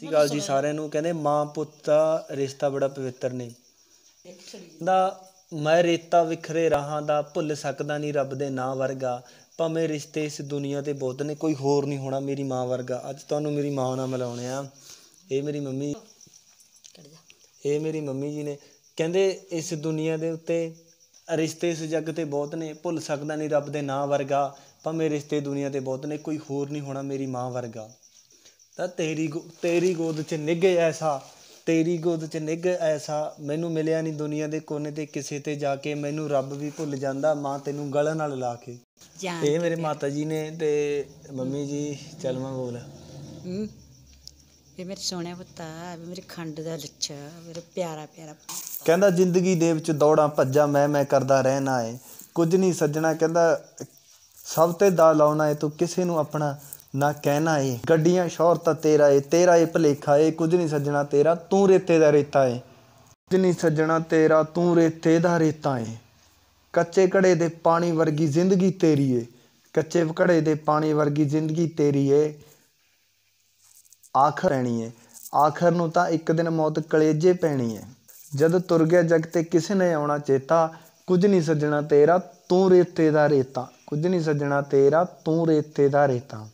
ਸੀ ਸ਼੍ਰੀ ਜੀ ਸਾਰਿਆਂ ਨੂੰ ਕਹਿੰਦੇ ਮਾਂ ਪੁੱਤ ਦਾ ਰਿਸ਼ਤਾ ਬੜਾ ਪਵਿੱਤਰ ਨੇ ਦਾ ਮੈਂ ਰੇਤਾ ਵਿਖਰੇ ਰਾਹਾਂ ਦਾ ਭੁੱਲ ਸਕਦਾ ਨਹੀਂ ਰੱਬ ਦੇ ਨਾਂ ਵਰਗਾ ਭਾਵੇਂ ਰਿਸ਼ਤੇ ਇਸ ਦੁਨੀਆ ਤੇ ਬਹੁਤ ਨੇ ਕੋਈ ਹੋਰ ਨਹੀਂ ਹੋਣਾ ਮੇਰੀ ਮਾਂ ਵਰਗਾ ਅੱਜ ਤੁਹਾਨੂੰ ਮੇਰੀ ਮਾਂ ਨਾਲ ਮਿਲਾਉਣੇ ਆ ਇਹ ਮੇਰੀ ਮੰਮੀ ਇਹ ਮੇਰੀ ਮੰਮੀ ਜੀ ਨੇ ਕਹਿੰਦੇ ਇਸ ਦੁਨੀਆ ਦੇ ਉੱਤੇ ਰਿਸ਼ਤੇ ਇਸ ਜੱਗ ਤੇ ਬਹੁਤ ਨੇ ਭੁੱਲ ਸਕਦਾ ਨਹੀਂ ਰੱਬ ਦੇ ਨਾਂ ਵਰਗਾ ਭਾਵੇਂ ਰਿਸ਼ਤੇ ਦੁਨੀਆ ਤੇ ਬਹੁਤ ਨੇ ਕੋਈ ਹੋਰ ਨਹੀਂ ਹੋਣਾ ਮੇਰੀ ਮਾਂ ਵਰਗਾ ਤਾਂ ਤੇਰੀ ਤੇਰੀ ਗੋਦ 'ਚ ਨਿਗ ਐਸਾ ਤੇਰੀ ਗੋਦ 'ਚ ਨਿਗ ਐਸਾ ਮੈਨੂੰ ਮਿਲਿਆ ਨਹੀਂ ਦੁਨੀਆ ਦੇ ਕੋਨੇ ਤੇ ਕਿਸੇ ਤੇ ਜਾ ਕੇ ਮੈਨੂੰ ਰੱਬ ਵੀ ਭੁੱਲ ਜਾਂਦਾ ਮਾਂ ਤੈਨੂੰ ਗਲ ਨਾਲ ਲਾ ਕੇ ਇਹ ਮੇਰੇ ਮਾਤਾ ਜੀ ਨੇ ਤੇ ਮੰਮੀ ਜੀ ਚੱਲ ਮੈਂ ਬੋਲ ਇਹ ਮੇਰੇ ਸੋਹਣੇ ਪੁੱਤਾ ਵੀ ਮੇਰੇ ਖੰਡ ਦਾ ਲੱਛਾ ਮੇਰੇ ਪਿਆਰਾ ਪਿਆਰਾ ਕਹਿੰਦਾ ਜ਼ਿੰਦਗੀ ਦੇ ਵਿੱਚ ਦੌੜਾਂ ਭੱਜਾਂ ਮੈਂ ਮੈਂ ਕਰਦਾ ਰਹਿਣਾ ਏ ਕੁਝ ਨਹੀਂ ਸੱਜਣਾ ਕਹਿੰਦਾ ਸਭ ਤੇ ਦਾ ਲਾਉਣਾ ਏ ਤੂੰ ਕਿਸੇ ਨੂੰ ਆਪਣਾ ਨਾ ਕਹਿਣਾ ਏ ਗੱਡੀਆਂ ਤਾਂ ਤੇਰਾ ਏ ਤੇਰਾ ਏ ਭਲੇਖਾ ਏ ਕੁਝ ਨਹੀਂ ਸੱਜਣਾ ਤੇਰਾ ਤੂੰ ਰੇਤੇ ਦਾ ਰੇਤਾ ਏ ਕੁਝ ਨਹੀਂ ਸੱਜਣਾ ਤੇਰਾ ਤੂੰ ਰੇਤੇ ਦਾ ਰੇਤਾ ਏ ਕੱਚੇ ਘੜੇ ਦੇ ਪਾਣੀ ਵਰਗੀ ਜ਼ਿੰਦਗੀ ਤੇਰੀ ਏ ਕੱਚੇ ਘੜੇ ਦੇ ਪਾਣੀ ਵਰਗੀ ਜ਼ਿੰਦਗੀ ਤੇਰੀ ਏ ਆਖਰ ਰਹਿਣੀ ਏ ਆਖਰ ਨੂੰ ਤਾਂ ਇੱਕ ਦਿਨ ਮੌਤ ਕਲੇਜੇ ਪੈਣੀ ਏ ਜਦ ਤੁਰ ਗਿਆ ਜਗ ਤੇ ਕਿਸੇ ਨੇ ਆਉਣਾ ਚੇਤਾ ਕੁਝ ਨਹੀਂ ਸੱਜਣਾ ਤੇਰਾ ਤੂੰ ਰੇਤੇ ਦਾ ਰੇਤਾ ਕੁਝ ਨਹੀਂ ਸੱਜਣਾ ਤੇਰਾ ਤੂੰ ਰੇਤੇ ਦਾ ਰੇਤਾ